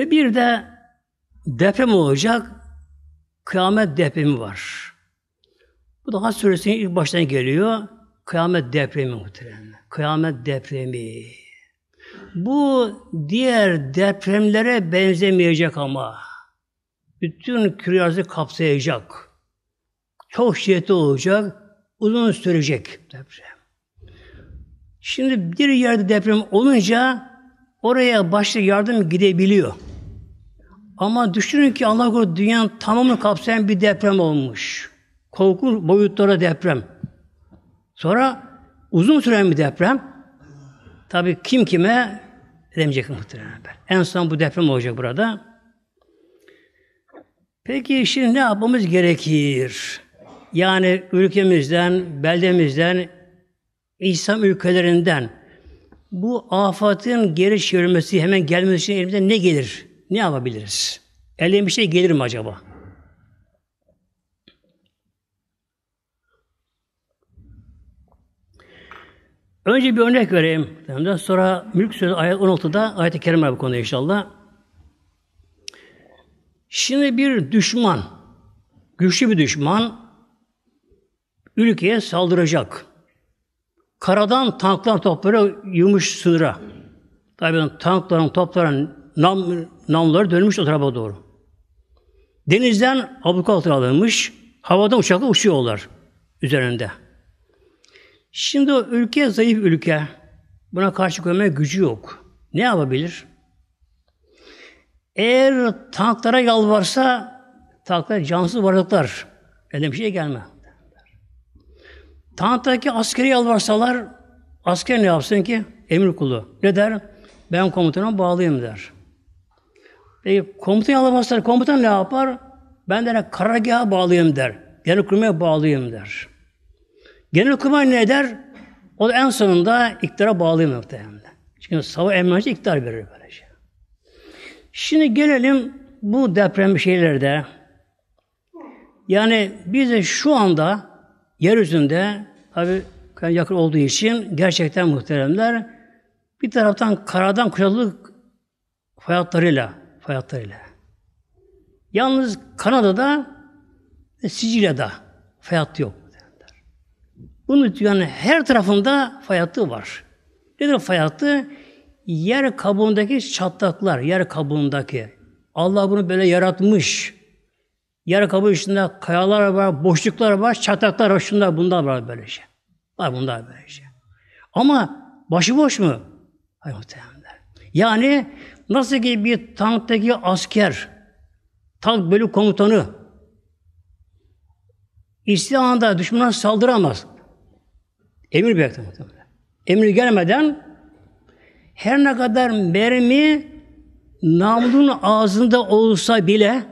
Ve bir de deprem olacak kıyamet depremi var. Bu da Has Suresi'nin ilk baştan geliyor. Kıyamet depremi muhtemelen. Kıyamet depremi. Bu diğer depremlere benzemeyecek ama. Bütün küryazı kapsayacak. Çok şiddetli olacak. Uzun sürecek deprem. Şimdi bir yerde deprem olunca oraya başta yardım gidebiliyor. Ama düşünün ki Allah korusun dünyanın tamamını kapsayan bir deprem olmuş. Korkunç boyutlara deprem. Sonra uzun süren bir deprem. Tabi kim kime edemeyecek muhtemelen. En son bu deprem olacak burada. Peki şimdi ne yapmamız gerekir? Yani ülkemizden, beldemizden, İslam ülkelerinden bu afatın geri çevrilmesi, hemen gelmesi için elimizden ne gelir? ne yapabiliriz? Elden bir şey gelir mi acaba? Önce bir örnek vereyim. Sonra Mülk Suresi ayet 16'da ayet-i kerime bu konuda inşallah. Şimdi bir düşman, güçlü bir düşman ülkeye saldıracak. Karadan tanklar toplara yumuş sınıra. Tabi tankların topların nam, namları dönmüş o tarafa doğru. Denizden abluka altına alınmış, havada uçakla uçuyorlar üzerinde. Şimdi o ülke zayıf ülke. Buna karşı koymaya gücü yok. Ne yapabilir? Eğer tanklara yalvarsa tanklar cansız varlıklar. Eline bir şey gelme. Tanktaki askeri yalvarsalar asker ne yapsın ki? Emir kulu. Ne der? Ben komutana bağlıyım der. E, komutan alamazlar. Komutan ne yapar? Ben de karargaha bağlıyım der. Genelkurmay'a bağlıyım der. Genelkurmay ne der? O da en sonunda iktidara bağlıyım muhtemelen. Çünkü savaş emlakçı iktidar verir böyle şey. Şimdi gelelim bu deprem şeylerde. Yani biz de şu anda yeryüzünde tabi yakın olduğu için gerçekten muhteremler bir taraftan karadan kuşatılık hayatlarıyla Fayatlarıyla. Yalnız Kanada'da ve Sicilya'da fay hattı yok. Bunun dünyanın her tarafında fayatı var. Nedir fay hattı? Yer kabuğundaki çatlaklar, yer kabuğundaki. Allah bunu böyle yaratmış. Yer kabuğu içinde kayalar var, boşluklar var, çatlaklar var, şunlar bunlar var böyle şey. Var bunlar böyle şey. Ama boş mu? Hayır muhtemelen. Yani Nasıl ki bir tanktaki asker, tank bölük komutanı istihdamda anda düşmana saldıramaz. Emir bekler muhtemelen. Emir gelmeden her ne kadar mermi namlunun ağzında olsa bile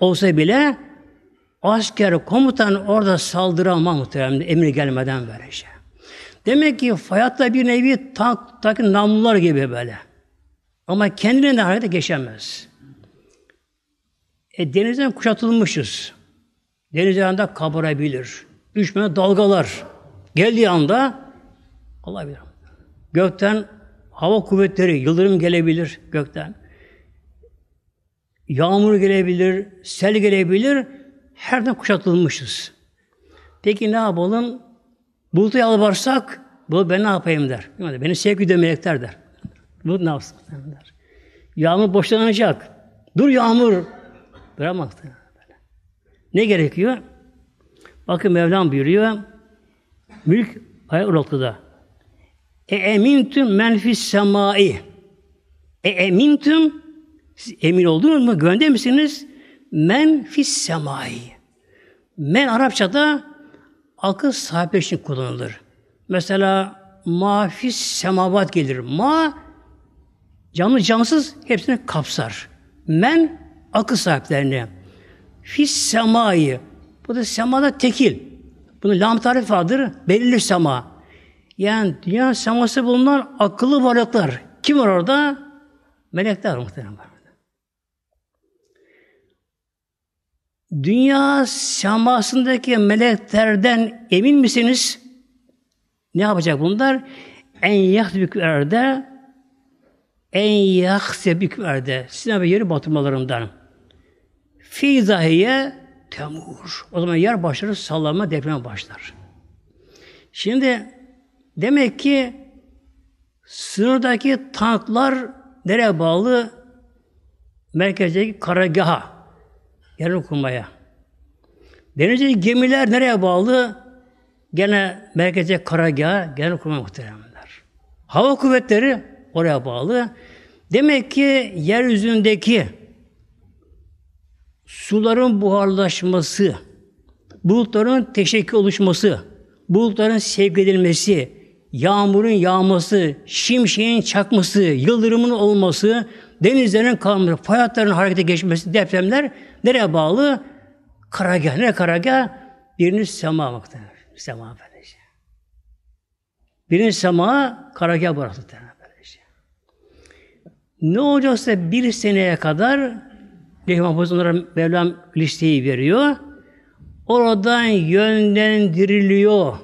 olsa bile asker komutan orada saldıramaz muhtemelen emir gelmeden böylece. Şey. Demek ki fayatta bir nevi tank, tank namlular gibi böyle. Ama kendine de harekete geçemez. E, denizden kuşatılmışız. Deniz yanında kabarabilir. Düşmene dalgalar. Geldiği anda Allah bilir. Gökten hava kuvvetleri, yıldırım gelebilir gökten. Yağmur gelebilir, sel gelebilir. Herden kuşatılmışız. Peki ne yapalım? Bulutu yalvarsak, bu ben ne yapayım der. Beni sevk ediyor melekler der. Bu nafs muhtemelenler. Yağmur boşlanacak. Dur yağmur. Duramaz. Ne gerekiyor? Bakın Mevlam buyuruyor. Mülk ayak ortada. E emintüm menfis semai. E emintüm siz emin oldunuz mu? Gönde misiniz? Men fis semai. Men Arapçada akıl sahibi için kullanılır. Mesela ma fis semavat gelir. Ma Canlı cansız hepsini kapsar. Men akıl sahiplerini. Fis semayı. Bu da semada tekil. Bunun lam tarif vardır. Belirli sema. Yani dünya seması bulunan akıllı varlıklar. Kim var orada? Melekler muhtemelen. Dünya semasındaki meleklerden emin misiniz? Ne yapacak bunlar? En yahdükülerde en yakse bikmerde. Sinan ve yeri batırmalarından. Fi zahiye temur. O zaman yer başları sallama depreme başlar. Şimdi demek ki sınırdaki tanklar nereye bağlı? Merkezdeki karagaha. Yerini kurmaya. Denizdeki gemiler nereye bağlı? Gene merkeze karagaha, gene kurma muhteremler. Hava kuvvetleri Oraya bağlı. Demek ki yeryüzündeki suların buharlaşması, bulutların teşekkü oluşması, bulutların sevk yağmurun yağması, şimşeğin çakması, yıldırımın olması, denizlerin kalması, fayatların harekete geçmesi, depremler nereye bağlı? Karagah. Ne karagah? Birinci sema vakti. Sema böylece. Birinci sema karagah bıraktı. Ne olacaksa bir seneye kadar Lehim Mahfuz onlara Mevlam listeyi veriyor. Oradan yönlendiriliyor.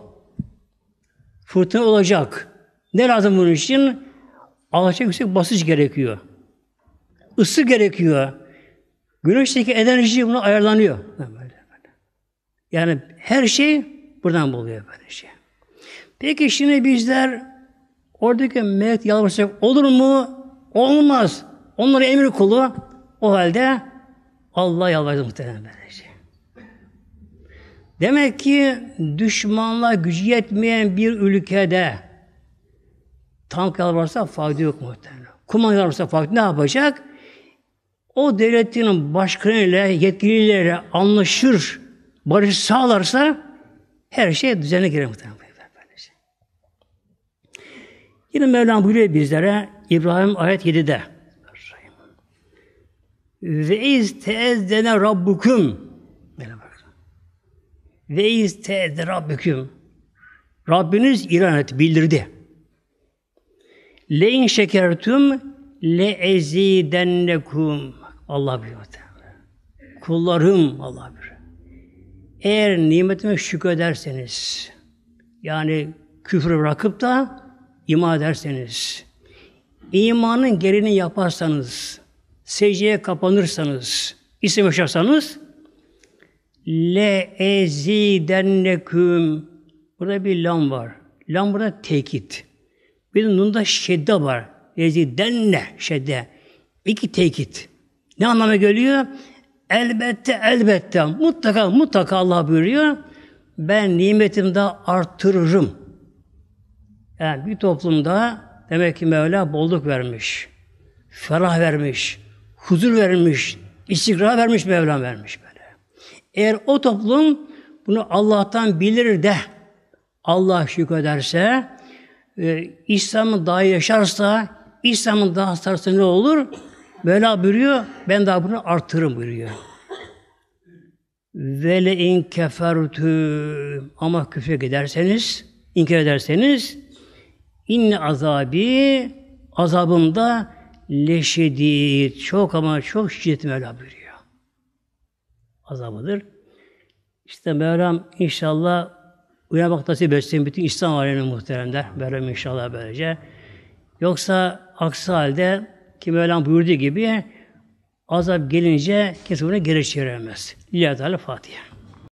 Fırtına olacak. Ne lazım bunun için? Ağaçta yüksek basınç gerekiyor. Isı gerekiyor. Güneşteki enerji buna ayarlanıyor. Yani her şey buradan buluyor böyle şey. Peki şimdi bizler oradaki melek yalvaracak olur mu? Olmaz. Onları emir kulu. O halde Allah yalvardı muhtemelen böylece. Demek ki düşmanla gücü yetmeyen bir ülkede tank yalvarsa fayda yok muhtemelen. Kuman yalvarsa fayda ne yapacak? O devletin başkanıyla, yetkililerle anlaşır, barış sağlarsa her şey düzene girer muhtemelen. Yine Mevlam buyuruyor bizlere İbrahim ayet 7'de. Ve iz teezdene rabbuküm. Böyle bak. Ve iz teezdene rabbuküm. Rabbiniz ilan etti, bildirdi. Le in şekertüm le ezidennekum. Allah biliyor. Kullarım Allah biliyor. Eğer nimetime şükrederseniz, yani küfrü bırakıp da iman ederseniz, imanın gereğini yaparsanız, secdeye kapanırsanız, isim yaşarsanız, le ezidenneküm burada bir lam var. Lam burada tekit. Bir de nunda şedde var. Ezidenne şedde. İki tekit. Ne anlama geliyor? Elbette elbette mutlaka mutlaka Allah buyuruyor. Ben nimetimi daha arttırırım. Yani bir toplumda Demek ki Mevla bolluk vermiş. Ferah vermiş. Huzur vermiş. istikrar vermiş Mevla vermiş böyle. Eğer o toplum bunu Allah'tan bilir de Allah şükrederse, e, İslam'ı daha yaşarsa, İslam'ın daha sarsa ne olur? Mevla buyuruyor, ben daha bunu artırırım buyuruyor. Ve le in kefertü ama küfre giderseniz, inkar ederseniz İnne azabi azabımda leşedid. Çok ama çok şiddet Mevla buyuruyor. Azabıdır. İşte Mevlam inşallah uyanmak nasip etsin bütün İslam aleminin muhteremler. Mevlam inşallah böylece. Yoksa aksi halde ki Mevlam buyurduğu gibi azap gelince kesinlikle geri çeviremez. Lillahi Teala Fatiha.